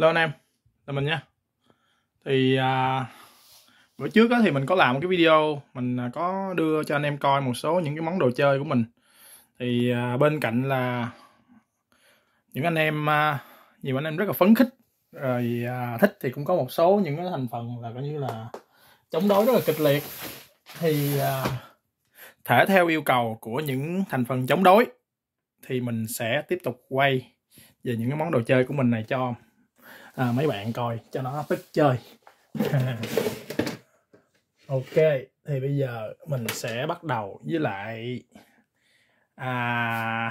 Lô anh em, là mình nha Thì à, bữa trước á, thì mình có làm một cái video Mình à, có đưa cho anh em coi một số những cái món đồ chơi của mình Thì à, bên cạnh là Những anh em à, Nhiều anh em rất là phấn khích Rồi à, thích thì cũng có một số những cái thành phần là coi như là Chống đối rất là kịch liệt Thì à, thể theo yêu cầu của những thành phần chống đối Thì mình sẽ tiếp tục quay về những cái món đồ chơi của mình này cho à, mấy bạn coi cho nó thích chơi ok thì bây giờ mình sẽ bắt đầu với lại à,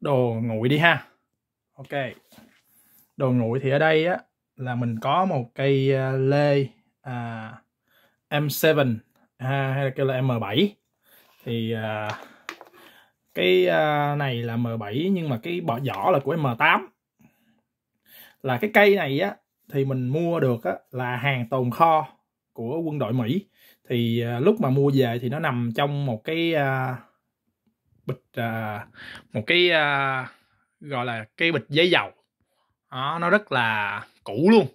đồ nguội đi ha ok đồ nguội thì ở đây á là mình có một cây à, lê à, M7 à, hay là cây là M7 thì à, cái à, này là M7 nhưng mà cái vỏ là của M8 là cái cây này á thì mình mua được á, là hàng tồn kho của quân đội Mỹ thì à, lúc mà mua về thì nó nằm trong một cái à, bịch à, một cái à, gọi là cái bịch giấy dầu đó, nó rất là cũ luôn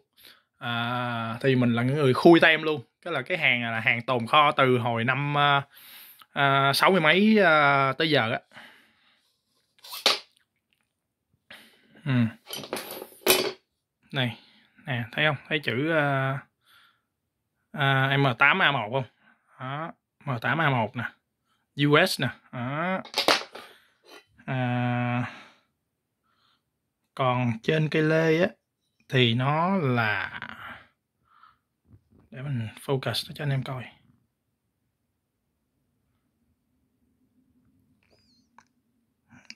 à, thì mình là những người khui tem luôn cái là cái hàng là hàng tồn kho từ hồi năm à, à, sáu à, mươi mấy à, tới giờ á ừ này nè thấy không thấy chữ uh, uh, M8A1 không đó, M8A1 nè US nè đó. À, còn trên cây lê á thì nó là để mình focus cho anh em coi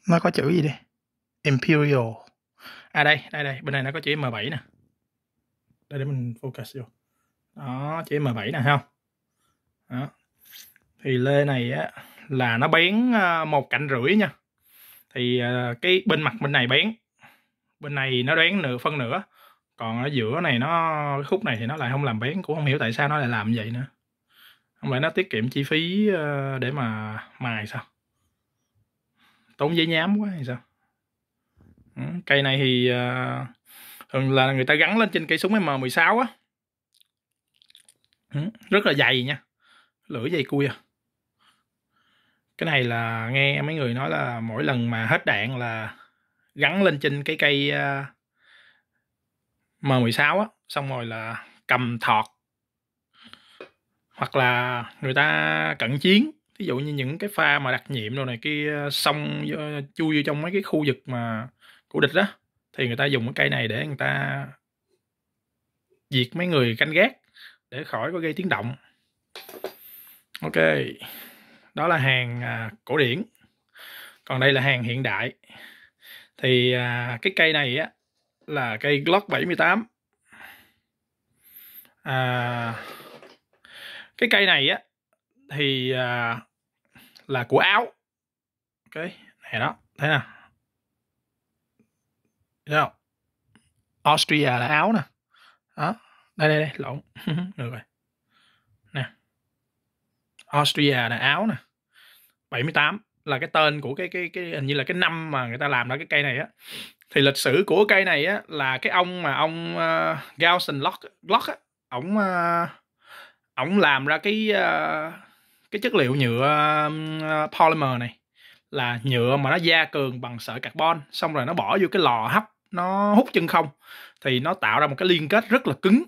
nó có chữ gì đây Imperial à đây đây đây bên này nó có chữ M7 nè đây để mình focus vô đó chữ M7 nè không đó. thì lê này á là nó bén ờ, một cạnh rưỡi nha thì ờ, cái bên mặt bên này bén bên này nó đoán nửa phân nửa còn ở giữa này nó cái khúc này thì nó lại không làm bén cũng không hiểu tại sao nó lại làm vậy nữa không lẽ nó tiết kiệm chi phí ờ, để mà mài sao tốn giấy nhám quá hay sao Ừ, cây này thì à, thường là người ta gắn lên trên cây súng M16 á ừ, rất là dày nha lưỡi dày cui à cái này là nghe mấy người nói là mỗi lần mà hết đạn là gắn lên trên cái cây uh, à, M16 á xong rồi là cầm thọt hoặc là người ta cận chiến ví dụ như những cái pha mà đặc nhiệm rồi này kia xong ờ, chui vô trong mấy cái khu vực mà của địch đó thì người ta dùng cái cây này để người ta diệt mấy người canh gác để khỏi có gây tiếng động ok đó là hàng à, cổ điển còn đây là hàng hiện đại thì à, cái cây này á là cây Glock 78 à, cái cây này á thì à, là của áo ok này đó thế nào Đúng Austria là Áo nè. Đó. Đây đây đây, lộn. Ngược rồi. Nè. Austria là Áo nè. 78 là cái tên của cái cái cái hình như là cái năm mà người ta làm ra cái cây này á thì lịch sử của cây này á là cái ông mà ông uh, ờ, Galson Lock Lock á ông uh, ờ, ổng làm ra cái uh, cái chất liệu nhựa uh, polymer này là nhựa mà nó gia cường bằng sợi carbon xong rồi nó bỏ vô cái lò hấp nó hút chân không thì nó tạo ra một cái liên kết rất là cứng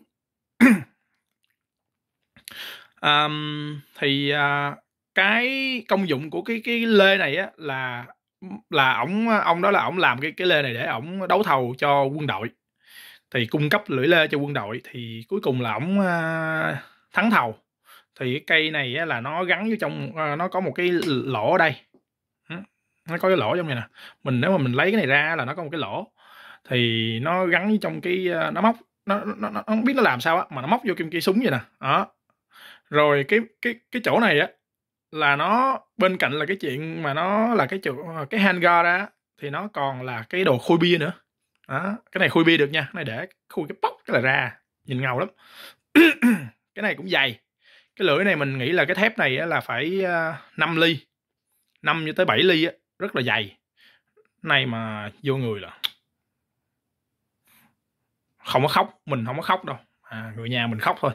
um, thì uh, cái công dụng của cái cái lê này á là là ổng ông đó là ổng làm cái cái lê này để ổng đấu thầu cho quân đội thì cung cấp lưỡi lê cho quân đội thì cuối cùng là ổng uh, thắng thầu thì cái cây này á, là nó gắn vô trong uh, nó có một cái lỗ ở đây nó có cái lỗ trong này nè mình nếu mà mình lấy cái này ra là nó có một cái lỗ thì nó gắn trong cái ờ, nó móc nó, nó, nó không biết nó làm sao á mà nó móc vô kim cây súng vậy nè đó rồi cái cái cái chỗ này á là nó bên cạnh là cái chuyện mà nó là cái chỗ ờ, cái hangar đó thì nó còn là cái đồ khui bia nữa đó cái này khui bia được nha cái này để khui cái bóc cái là ra nhìn ngầu lắm cái này cũng dày cái lưỡi này mình nghĩ là cái thép này là phải 5 ờ, ly 5 cho tới 7 ly rất là dày này mà vô người là không có khóc mình không có khóc đâu à, người nhà mình khóc thôi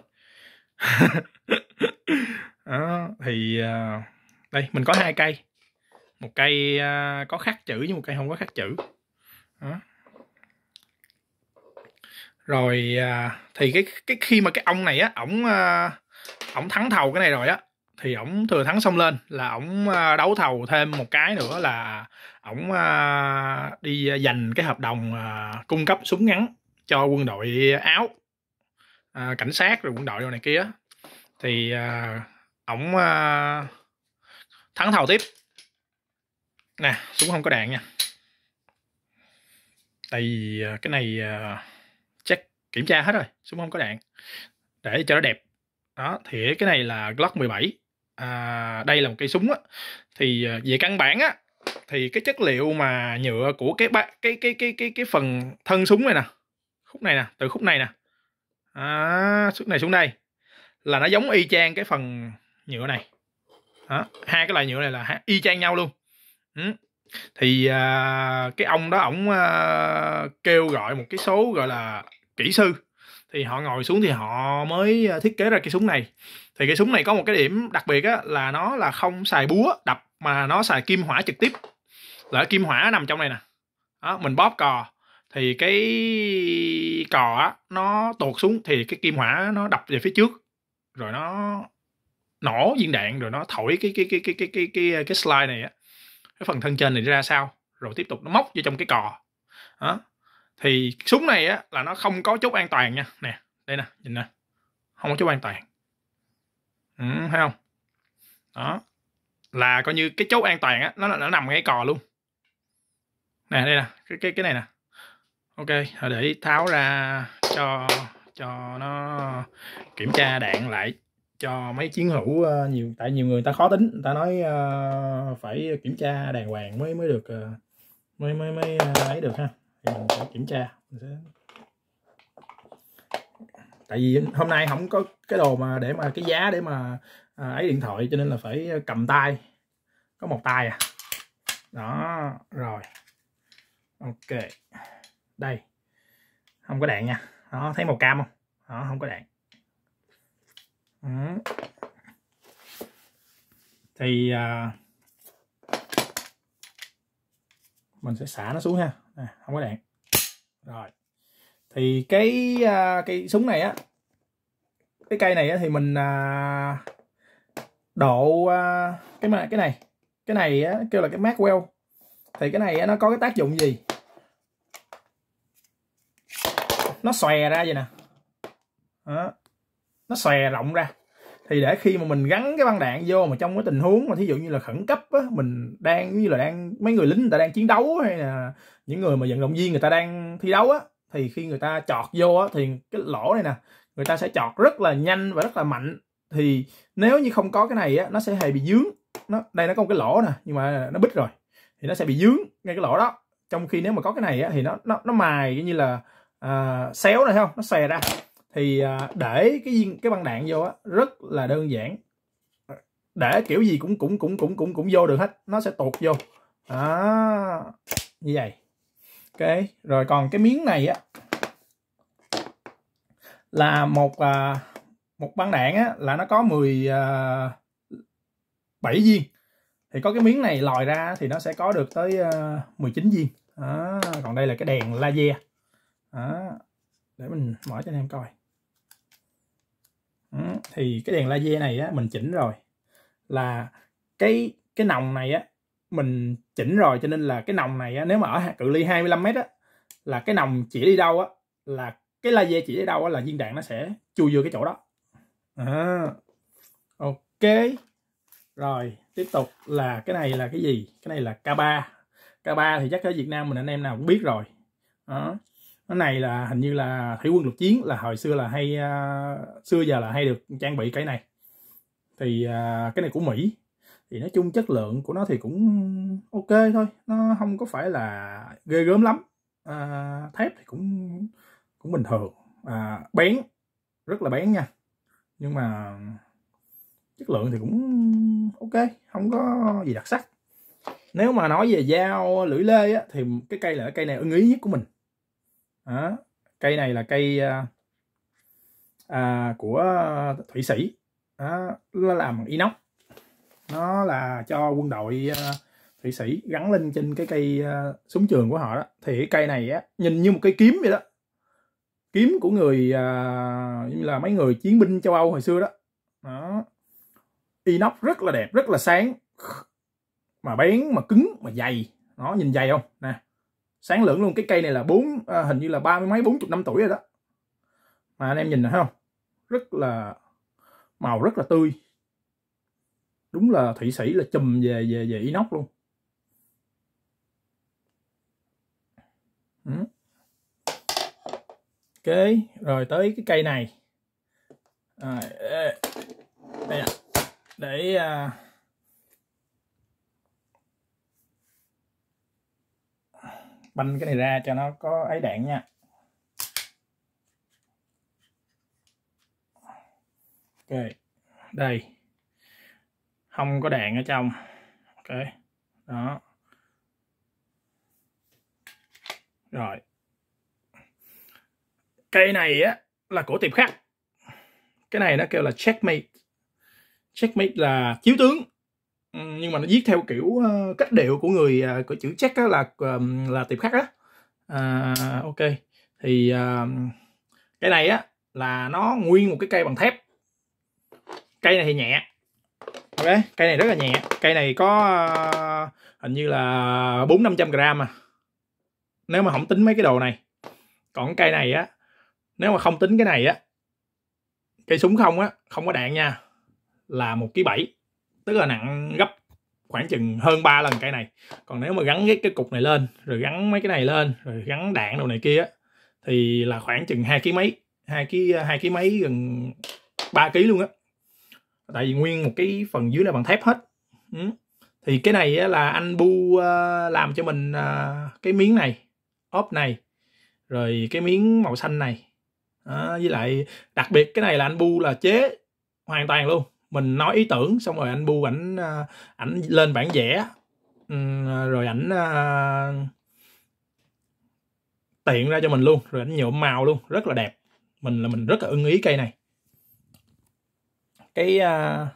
đó, thì à, đây mình có hai cây một cây à, có khắc chữ với một cây không có khắc chữ đó. rồi à, thì cái cái khi mà cái ông này á ổng ổng thắng thầu cái này rồi á thì ổng thừa thắng xong lên là ổng đấu thầu thêm một cái nữa là ổng đi giành cái hợp đồng cung cấp súng ngắn cho quân đội áo à, cảnh sát rồi quân đội rồi này kia thì à, ổng à, thắng thầu tiếp nè súng không có đạn nha tại vì à, cái này à, chắc kiểm tra hết rồi súng không có đạn để cho nó đẹp đó thì cái này là Glock 17 à, đây là một cây súng á thì à, về căn bản á thì cái chất liệu mà nhựa của cái cái cái cái cái, cái phần thân súng này nè khúc này nè từ khúc này nè à, xuống này xuống đây là nó giống y chang cái phần nhựa này đó. hai cái loại nhựa này là y chang nhau luôn ừ. thì à, cái ông đó ổng à, kêu gọi một cái số gọi là kỹ sư thì họ ngồi xuống thì họ mới à, thiết kế ra cái súng này thì cái súng này có một cái điểm đặc biệt á, là nó là không xài búa đập mà nó xài kim hỏa trực tiếp là kim hỏa nằm trong này nè đó, mình bóp cò thì cái cò á nó tuột xuống thì cái kim hỏa nó đập về phía trước rồi nó nổ viên đạn rồi nó thổi cái cái cái cái cái cái cái, cái slide này á cái phần thân trên này ra sao rồi tiếp tục nó móc vô trong cái cò đó thì súng này á là nó không có chốt an toàn nha nè đây nè nhìn nè không có chốt an toàn ừ, thấy không đó là coi như cái chốt an toàn á nó nó nằm ngay cò luôn nè đây nè cái cái cái này nè ok để tháo ra cho cho nó kiểm tra đạn lại cho mấy chiến hữu ờ, nhiều tại nhiều người ta khó tính người ta nói uh, phải kiểm tra đàng hoàng mới mới được ờ, mới mới mới lấy được ha thì mình sẽ kiểm tra mình sẽ tại vì hôm nay không có cái đồ mà để mà cái giá để mà à, ấy điện thoại cho nên là phải cầm tay có một tay à đó rồi ok đây không có đạn nha đó thấy màu cam không đó không có đạn đó. thì à, mình sẽ xả nó xuống ha à, không có đạn rồi thì cái à, cái súng này á cái cây này á, thì mình à, độ à, cái mà cái này cái này á, kêu là cái Maxwell thì cái này á, nó có cái tác dụng gì nó xòe ra vậy nè đó. nó xòe rộng ra thì để khi mà mình gắn cái băng đạn vô mà trong cái tình huống mà thí dụ như là khẩn cấp á, mình đang như là đang mấy người lính người ta đang chiến đấu hay là những người mà vận động viên người ta đang thi đấu á thì khi người ta chọt vô á, thì cái lỗ này nè người ta sẽ chọt rất là nhanh và rất là mạnh thì nếu như không có cái này á nó sẽ hay bị dướng nó đây nó có một cái lỗ nè nhưng mà nó bít rồi thì nó sẽ bị dướng ngay cái lỗ đó trong khi nếu mà có cái này á, thì nó nó nó mài như là à, xéo này không nó xòe ra thì à, để cái viên cái băng đạn vô á rất là đơn giản để kiểu gì cũng cũng cũng cũng cũng cũng vô được hết nó sẽ tuột vô đó như vậy ok rồi còn cái miếng này á là một à, một băng đạn á là nó có 10 à, viên thì có cái miếng này lòi ra thì nó sẽ có được tới uh, 19 viên à, còn đây là cái đèn laser đó. để mình mở cho anh em coi thì cái đèn laser này á, mình chỉnh rồi là cái cái nòng này á mình chỉnh rồi cho nên là cái nòng này á, nếu mà ở cự ly 25 mét á là cái nòng chỉ đi đâu á là cái laser chỉ đi đâu á là viên đạn nó sẽ chui vô cái chỗ đó à, ok rồi tiếp tục là cái này là cái gì cái này là k 3 k 3 thì chắc ở Việt Nam mình anh em nào cũng biết rồi đó cái này là hình như là thủy quân lục chiến là hồi xưa là hay uh, xưa giờ là hay được trang bị cái này thì uh, cái này của mỹ thì nói chung chất lượng của nó thì cũng ok thôi nó không có phải là ghê gớm lắm à, thép thì cũng cũng bình thường à, bén rất là bén nha nhưng mà chất lượng thì cũng ok không có gì đặc sắc nếu mà nói về dao lưỡi lê á, thì cái cây là cái cây này ưng ý nhất của mình đó. cây này là cây à, à, của thủy sĩ đó. nó làm bằng inox nó là cho quân đội à, thụy sĩ gắn lên trên cái cây à, súng trường của họ đó thì cái cây này á nhìn như một cái kiếm vậy đó kiếm của người à, như là mấy người chiến binh châu âu hồi xưa đó, đó. inox rất là đẹp rất là sáng mà bén mà cứng mà dày nó nhìn dày không nè sáng lưỡng luôn cái cây này là bốn à, hình như là ba mươi mấy bốn chục năm tuổi rồi đó mà anh em nhìn này thấy không rất là màu rất là tươi đúng là thụy sĩ là chùm về về về inox luôn ừ. ok rồi tới cái cây này à, đây à. để à, banh cái này ra cho nó có ấy đạn nha ok đây không có đạn ở trong ok đó rồi cây này á là của tiệp khác cái này nó kêu là checkmate checkmate là chiếu tướng Ừ, nhưng mà nó viết theo kiểu ờ, cách điệu của người uh, của chữ Czech là ờ, là tiệp khắc á uh, ok thì uh, cái này á là nó nguyên một cái cây bằng thép cây này thì nhẹ ok cây này rất là nhẹ cây này có hình như là bốn năm trăm gram à nếu mà không tính mấy cái đồ này còn cây này á nếu mà không tính cái này á cây súng không á không có đạn nha là một ký bảy tức là nặng gấp khoảng chừng hơn 3 lần cây này còn nếu mà gắn cái, cái cục này lên rồi gắn mấy cái này lên rồi gắn đạn đồ này kia thì là khoảng chừng hai ký mấy hai ký hai ký mấy gần 3 ký luôn á tại vì nguyên một cái phần dưới là bằng thép hết ừ. thì cái này là anh bu ờ, làm cho mình ờ, cái miếng này ốp này rồi cái miếng màu xanh này à, với lại đặc biệt cái này là anh bu là chế hoàn toàn luôn mình nói ý tưởng xong rồi anh bu ảnh à, ảnh lên bản vẽ ừ, rồi ảnh à, tiện ra cho mình luôn rồi ảnh nhuộm màu luôn rất là đẹp mình là mình rất là ưng ý cây này cái à,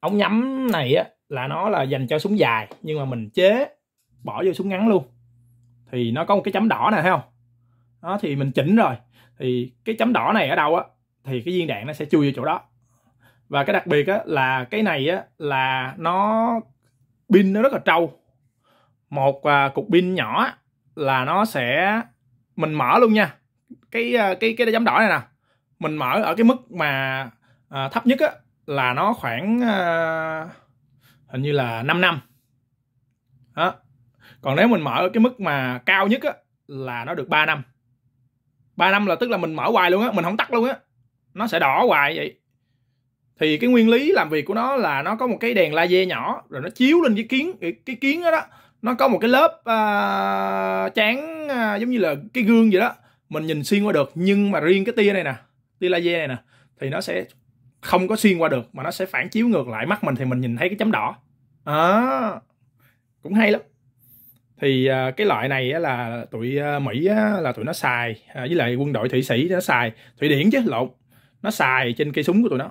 ống nhắm này á là nó là dành cho súng dài nhưng mà mình chế bỏ vô súng ngắn luôn thì nó có một cái chấm đỏ này thấy không đó thì mình chỉnh rồi thì cái chấm đỏ này ở đâu á thì cái viên đạn nó sẽ chui vô chỗ đó và cái đặc biệt á, là cái này á, là nó pin nó rất là trâu một à, cục pin nhỏ là nó sẽ mình mở luôn nha cái à, cái cái chấm đỏ này nè mình mở ở cái mức mà à, thấp nhất á, là nó khoảng à, hình như là 5 năm đó. còn nếu mình mở ở cái mức mà cao nhất á, là nó được 3 năm 3 năm là tức là mình mở hoài luôn á mình không tắt luôn á nó sẽ đỏ hoài vậy thì cái nguyên lý làm việc của nó là nó có một cái đèn laser nhỏ rồi nó chiếu lên cái kiến cái, cái kiến đó, đó nó có một cái lớp uh, chán uh, giống như là cái gương vậy đó mình nhìn xuyên qua được nhưng mà riêng cái tia này nè tia laser này nè thì nó sẽ không có xuyên qua được mà nó sẽ phản chiếu ngược lại mắt mình thì mình nhìn thấy cái chấm đỏ à, cũng hay lắm thì uh, cái loại này á, là tụi uh, Mỹ á, là tụi nó xài uh, với lại quân đội thủy Sĩ nó xài thủy Điển chứ lộn nó xài trên cây súng của tụi nó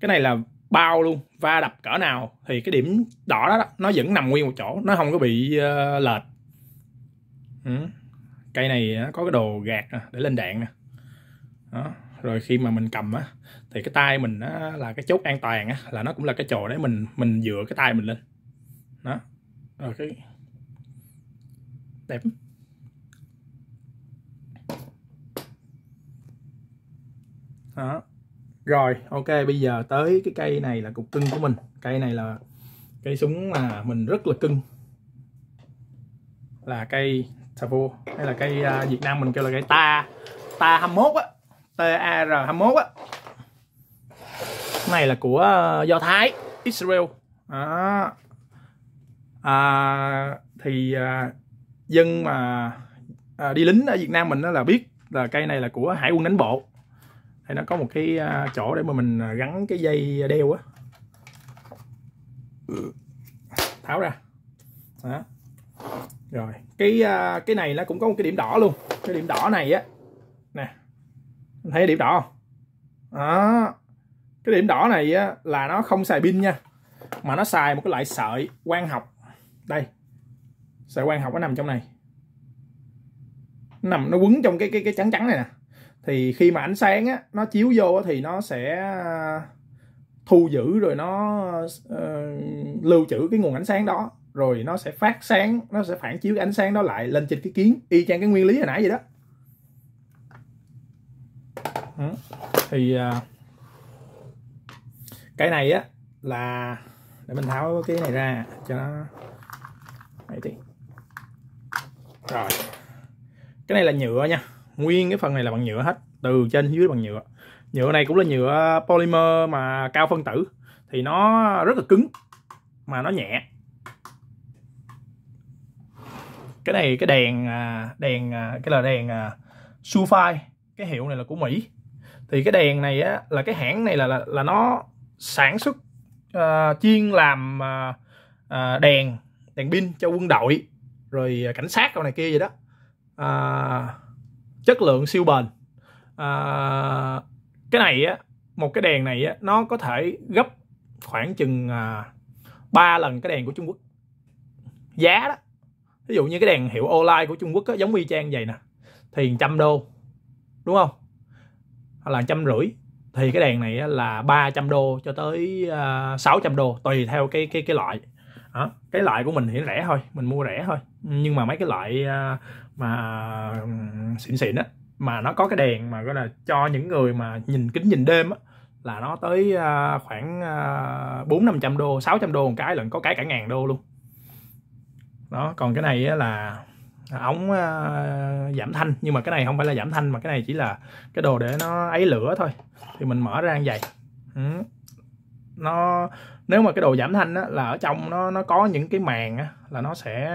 cái này là bao luôn va đập cỡ nào thì cái điểm đỏ đó, đó nó vẫn nằm nguyên một chỗ nó không có bị uh, lệch ừ. cây này nó có cái đồ gạt để lên đạn nè rồi khi mà mình cầm á thì cái tay mình á, là cái chốt an toàn á là nó cũng là cái trò đấy mình mình dựa cái tay mình lên đó rồi cái đẹp đó rồi ok bây giờ tới cái cây này là cục cưng của mình cây này là cây súng mà mình rất là cưng là cây savo hay là cây uh, Việt Nam mình kêu là cây ta ta 21 á TAR 21 á này là của uh, Do Thái Israel à, à, thì uh, dân mà uh, đi lính ở Việt Nam mình đó là biết là cây này là của hải quân đánh bộ thì nó có một cái à, chỗ để mà mình à, gắn cái dây đeo á tháo ra đó rồi cái à, cái này nó cũng có một cái điểm đỏ luôn cái điểm đỏ này á nè thấy điểm đỏ không đó cái điểm đỏ này á là nó không xài pin nha mà nó xài một cái loại sợi quang học đây sợi quang học nó nằm trong này nằm nó quấn trong cái cái cái trắng trắng này nè thì khi mà ánh sáng á nó chiếu vô thì nó sẽ à, thu giữ rồi nó uh, lưu trữ cái nguồn ánh sáng đó rồi nó sẽ phát sáng nó sẽ phản chiếu cái ánh sáng đó lại lên trên cái kiến y chang cái nguyên lý hồi nãy vậy đó ừ, thì uh, cái này á là để mình tháo cái này ra cho nó Đấy thì. rồi cái này là nhựa nha nguyên cái phần này là bằng nhựa hết từ trên dưới bằng nhựa nhựa này cũng là nhựa polymer mà cao phân tử thì nó rất là cứng mà nó nhẹ cái này cái đèn à, đèn à, cái là đèn à, sulfide cái hiệu này là của mỹ thì cái đèn này á, là cái hãng này là là, là nó sản xuất uh, chuyên làm uh, đèn đèn pin cho quân đội rồi cảnh sát câu này kia vậy đó uh, chất lượng siêu bền à, cái này á một cái đèn này á nó có thể gấp khoảng chừng à, 3 lần cái đèn của Trung Quốc giá đó ví dụ như cái đèn hiệu online của Trung Quốc á, giống y chang vậy nè thì trăm đô đúng không hoặc là trăm rưỡi thì cái đèn này là 300 đô cho tới 600 à, đô tùy theo cái cái cái loại đó. cái loại của mình thì rẻ thôi mình mua rẻ thôi nhưng mà mấy cái loại à, mà xịn xịn á mà nó có cái đèn mà gọi là cho những người mà nhìn kính nhìn đêm á là nó tới à, khoảng à, bốn năm trăm đô 600 đô một cái lần có cái cả ngàn đô luôn đó còn cái này là ống à, giảm thanh nhưng mà cái này không phải là giảm thanh mà cái này chỉ là cái đồ để nó ấy lửa thôi thì mình mở ra như vậy ừ. nó nếu mà cái đồ giảm thanh á, là ở trong nó nó có những cái màng á, là nó sẽ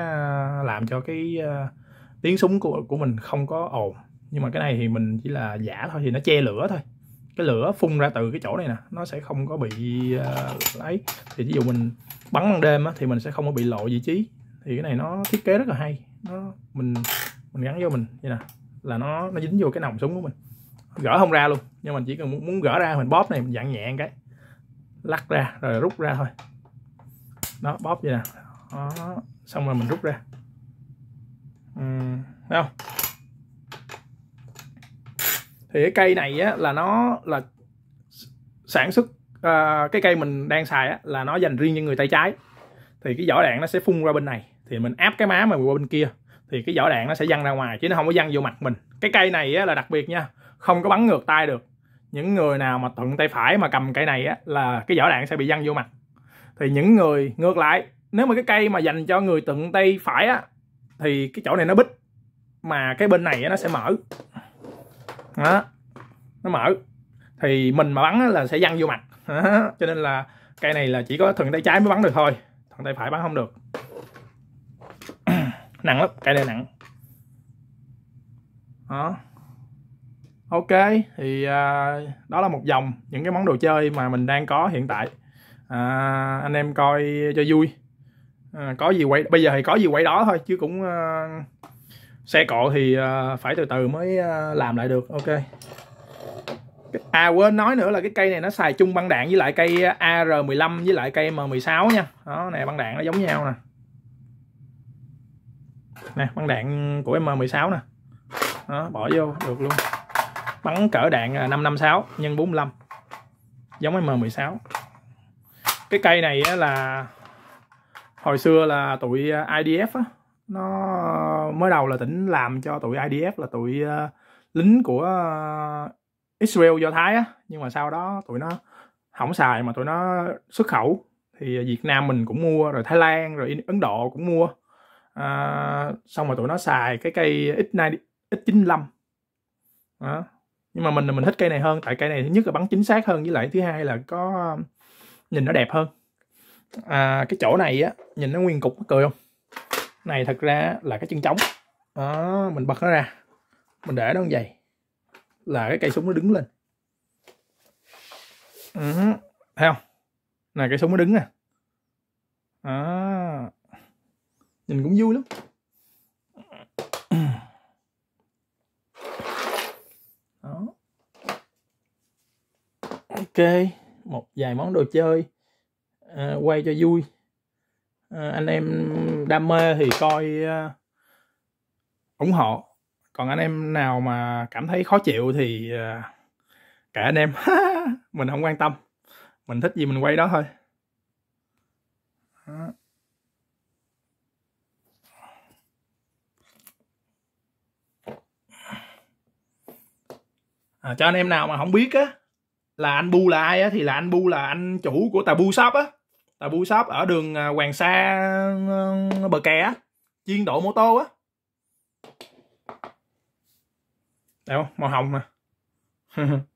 làm cho cái tiếng súng của của mình không có ồn nhưng mà cái này thì mình chỉ là giả thôi thì nó che lửa thôi cái lửa phun ra từ cái chỗ này nè nó sẽ không có bị uh, ấy thì ví dụ mình bắn ban đêm á, thì mình sẽ không có bị lộ vị trí thì cái này nó thiết kế rất là hay nó mình mình gắn vô mình như nè là nó nó dính vô cái nòng súng của mình gỡ không ra luôn nhưng mà chỉ cần muốn, gỡ ra mình bóp này mình dặn nhẹ cái lắc ra rồi rút ra thôi nó bóp vậy nè đó, xong rồi mình rút ra uhm, không thì cái cây này á, là nó là sản xuất uh, cái cây mình đang xài á, là nó dành riêng cho người tay trái thì cái vỏ đạn nó sẽ phun ra bên này thì mình áp cái má mà qua bên kia thì cái vỏ đạn nó sẽ văng ra ngoài chứ nó không có văng vô mặt mình cái cây này á, là đặc biệt nha không có bắn ngược tay được những người nào mà thuận tay phải mà cầm cây này á, là cái vỏ đạn sẽ bị văng vô mặt thì những người ngược lại nếu mà cái cây mà dành cho người thuận tay phải á, thì cái chỗ này nó bít mà cái bên này nó sẽ mở đó nó mở thì mình mà bắn là sẽ văng vô mặt đó. cho nên là cây này là chỉ có thuận tay trái mới bắn được thôi thuận tay phải bắn không được nặng lắm cây này nặng đó ok thì à, đó là một dòng những cái món đồ chơi mà mình đang có hiện tại à, anh em coi cho vui Ờ, có gì quay bây giờ thì có gì quay đó thôi chứ cũng uh, xe cộ thì uh, phải từ từ mới uh, làm lại được ok À quên nói nữa là cái cây này nó xài chung băng đạn với lại cây AR15 với lại cây M16 nha. Đó nè băng đạn nó giống nhau nè. Nè băng đạn của M16 nè. Đó bỏ vô được luôn. Bắn cỡ đạn 556 nhân 45. Giống M16. Cái cây này là hồi xưa là tụi à, IDF á nó mới đầu là tỉnh làm cho tụi IDF là tụi uh, lính của uh, Israel do Thái á nhưng mà sau đó tụi nó không xài mà tụi nó xuất khẩu thì Việt Nam mình cũng mua rồi Thái Lan rồi Ấn Độ cũng mua à, xong rồi tụi nó xài cái cây x X95 đó. nhưng mà mình là mình thích cây này hơn tại cây này thứ nhất là bắn chính xác hơn với lại thứ hai là có nhìn nó đẹp hơn à, cái chỗ này á nhìn nó nguyên cục cười không này thật ra là cái chân trống đó mình bật nó ra mình để nó như vậy là cái cây súng nó đứng lên ừ, thấy không này cây súng nó đứng nè à, nhìn cũng vui lắm đó ok một vài món đồ chơi à, quay cho vui à, anh em đam mê thì coi à, ủng hộ còn anh em nào mà cảm thấy khó chịu thì à, cả anh em mình không quan tâm mình thích gì mình quay đó thôi đó. à, cho anh em nào mà không biết á là anh Bu là ai á thì là anh Bu là anh chủ của bu Shop á bu Shop ở đường à, Hoàng Sa à, bờ kè á chuyên độ mô tô á Đâu, màu hồng nè